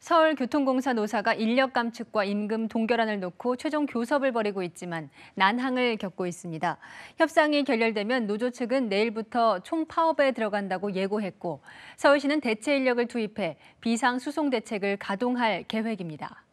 서울교통공사 노사가 인력 감축과 임금 동결안을 놓고 최종 교섭을 벌이고 있지만 난항을 겪고 있습니다. 협상이 결렬되면 노조 측은 내일부터 총파업에 들어간다고 예고했고 서울시는 대체 인력을 투입해 비상수송 대책을 가동할 계획입니다.